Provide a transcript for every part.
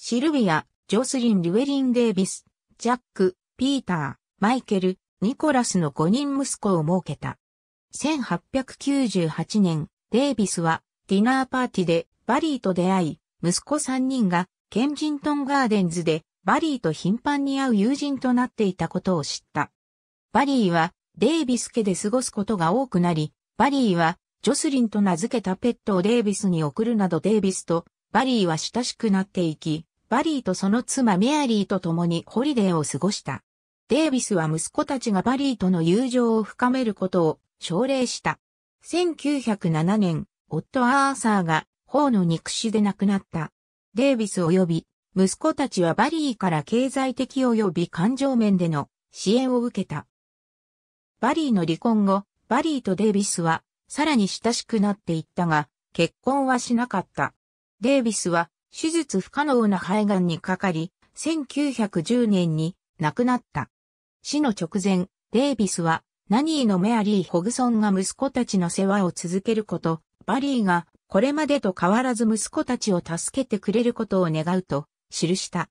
シルビア、ジョスリン・リュ e リン・デイビス、ジャック、ピーター、マイケル、ニコラスの5人息子を設けた。1898年、デイビスはディナーパーティでバリーと出会い、息子3人がケンジントンガーデンズでバリーと頻繁に会う友人となっていたことを知った。バリーはデイビス家で過ごすことが多くなり、バリーはジョスリンと名付けたペットをデイビスに送るなどデイビスとバリーは親しくなっていき、バリーとその妻メアリーと共にホリデーを過ごした。デイビスは息子たちがバリーとの友情を深めることを奨励した。1907年、夫アーサーが法の肉死で亡くなった。デイビス及び息子たちはバリーから経済的及び感情面での支援を受けた。バリーの離婚後、バリーとデイビスはさらに親しくなっていったが、結婚はしなかった。デイビスは手術不可能な肺がんにかかり、1910年に亡くなった。死の直前、デイビスは、ナニーのメアリー・ホグソンが息子たちの世話を続けること、バリーがこれまでと変わらず息子たちを助けてくれることを願うと記した。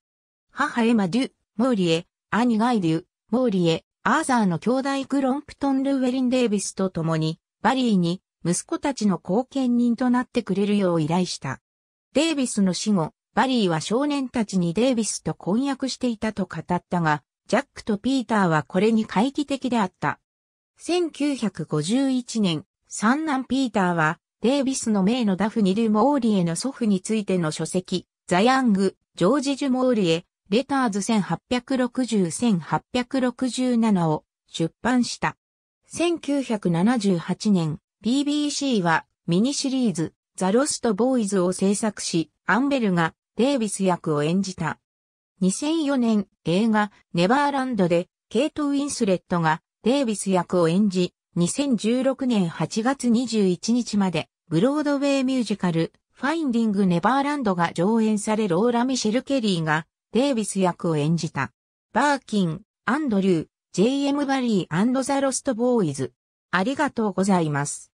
母エマ・デュ・モーリエ、兄ガイデュ・モーリエ、アーザーの兄弟グロンプトン・ルウェリン・デイビスと共に、バリーに息子たちの後見人となってくれるよう依頼した。デイビスの死後、バリーは少年たちにデイビスと婚約していたと語ったが、ジャックとピーターはこれに懐疑的であった。1951年、三男ピーターは、デイビスの名のダフニ・ル・モーリエの祖父についての書籍、ザ・ヤング、ジョージ・ジュ・モーリエ、レターズ1860-1867を出版した。1978年、BBC はミニシリーズ、ザ・ロスト・ボーイズを制作し、アンベルがデイビス役を演じた。2004年映画ネバーランドでケイト・ウィンスレットがデイビス役を演じ、2016年8月21日までブロードウェイミュージカルファインディング・ネバーランドが上演されローラ・ミシェル・ケリーがデイビス役を演じた。バーキン、アンドリュー、JM バリーザ・ロスト・ボーイズ。ありがとうございます。